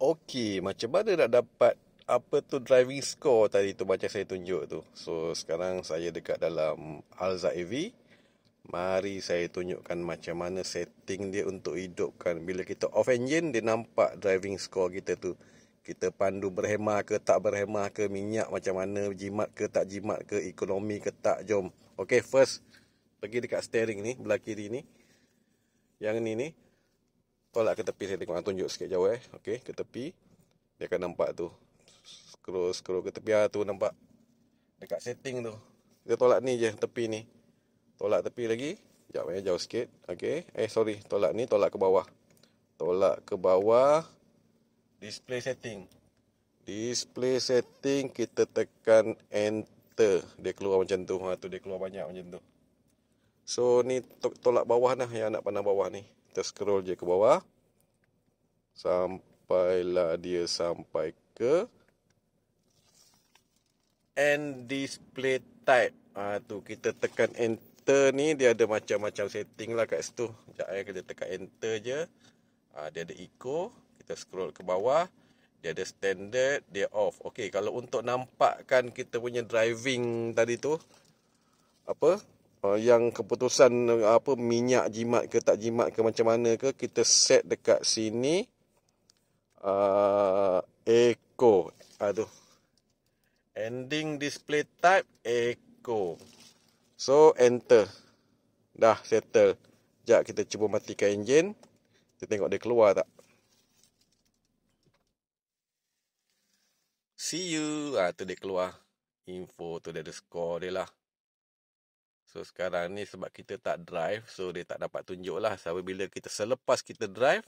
Okey, macam mana nak dapat apa tu driving score tadi tu macam saya tunjuk tu. So sekarang saya dekat dalam Alza EV. Mari saya tunjukkan macam mana setting dia untuk hidupkan. Bila kita off engine, dia nampak driving score kita tu. Kita pandu berhema ke tak berhema ke, minyak macam mana, jimat ke tak jimat ke, ekonomi ke tak, jom. Okay, first, pergi dekat steering ni, belah kiri ni. Yang ni ni, tolak ke tepi saya tengok ah, tunjuk sikit jauh eh okey ke tepi dia akan nampak tu scroll scroll ke tepi ah tu nampak dekat setting tu dia tolak ni je tepi ni tolak tepi lagi jap eh jauh sikit okey eh sorry tolak ni tolak ke bawah tolak ke bawah display setting display setting kita tekan enter dia keluar macam tu ha tu dia keluar banyak macam tu So ni to tolak bawah dah yang nak pandang bawah ni. Kita scroll je ke bawah. Sampailah dia sampai ke end display type. Ah ha, tu kita tekan enter ni dia ada macam-macam setting lah kat situ. Sekejap ya kita tekan enter je. Ah ha, dia ada eco, kita scroll ke bawah. Dia ada standard, dia off. Okey, kalau untuk nampakkan kita punya driving tadi tu apa? uh, yang keputusan uh, apa minyak jimat ke tak jimat ke macam mana ke kita set dekat sini uh, echo aduh ending display type Eco. so enter dah settle sekejap kita cuba matikan enjin kita tengok dia keluar tak see you ah tu dia keluar info tu dia ada score dia lah So sekarang ni sebab kita tak drive, so dia tak dapat tunjuk lah. Sebab bila kita selepas kita drive,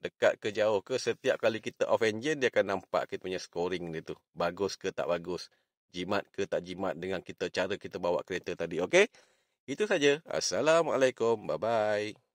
dekat ke jauh ke, setiap kali kita off engine, dia akan nampak kita punya scoring dia tu. Bagus ke tak bagus. Jimat ke tak jimat dengan kita cara kita bawa kereta tadi. Okay? Itu saja. Assalamualaikum. Bye-bye.